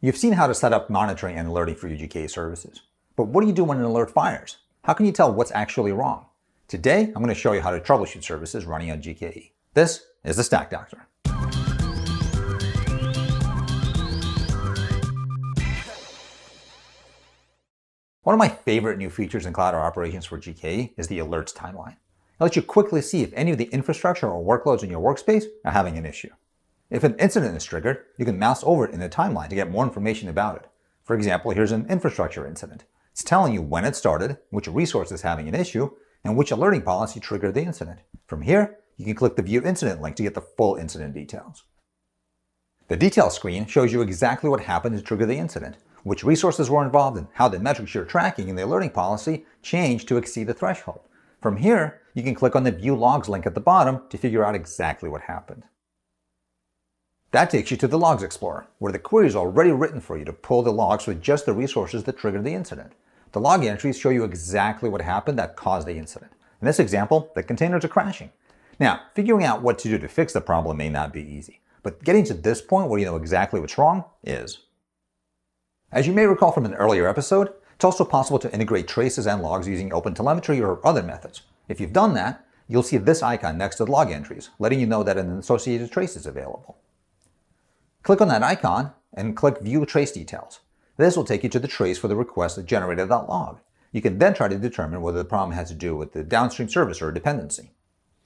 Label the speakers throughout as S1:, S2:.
S1: You've seen how to set up monitoring and alerting for GKE services. But what do you do when an alert fires? How can you tell what's actually wrong? Today, I'm going to show you how to troubleshoot services running on GKE. This is the Stack Doctor. One of my favorite new features in Cloud or Operations for GKE is the alerts timeline. It lets you quickly see if any of the infrastructure or workloads in your workspace are having an issue. If an incident is triggered, you can mouse over it in the timeline to get more information about it. For example, here's an infrastructure incident. It's telling you when it started, which resource is having an issue, and which alerting policy triggered the incident. From here, you can click the View Incident link to get the full incident details. The details screen shows you exactly what happened to trigger the incident, which resources were involved, and how the metrics you're tracking in the alerting policy changed to exceed the threshold. From here, you can click on the View Logs link at the bottom to figure out exactly what happened. That takes you to the Logs Explorer, where the query is already written for you to pull the logs with just the resources that triggered the incident. The log entries show you exactly what happened that caused the incident. In this example, the containers are crashing. Now, figuring out what to do to fix the problem may not be easy, but getting to this point where you know exactly what's wrong is. As you may recall from an earlier episode, it's also possible to integrate traces and logs using OpenTelemetry or other methods. If you've done that, you'll see this icon next to the log entries, letting you know that an associated trace is available. Click on that icon and click View Trace Details. This will take you to the trace for the request that generated that log. You can then try to determine whether the problem has to do with the downstream service or dependency.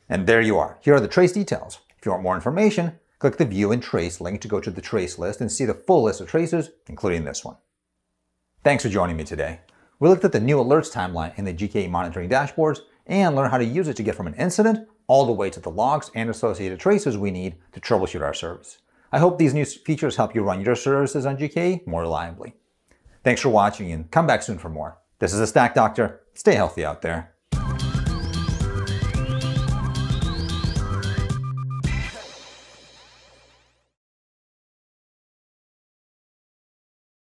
S1: And there you are. Here are the trace details. If you want more information, click the View and Trace link to go to the trace list and see the full list of traces, including this one. Thanks for joining me today. We looked at the new alerts timeline in the GKE monitoring dashboards and learned how to use it to get from an incident all the way to the logs and associated traces we need to troubleshoot our service. I hope these new features help you run your services on GKE more reliably. Thanks for watching and come back soon for more. This is a Stack Doctor. Stay healthy out there.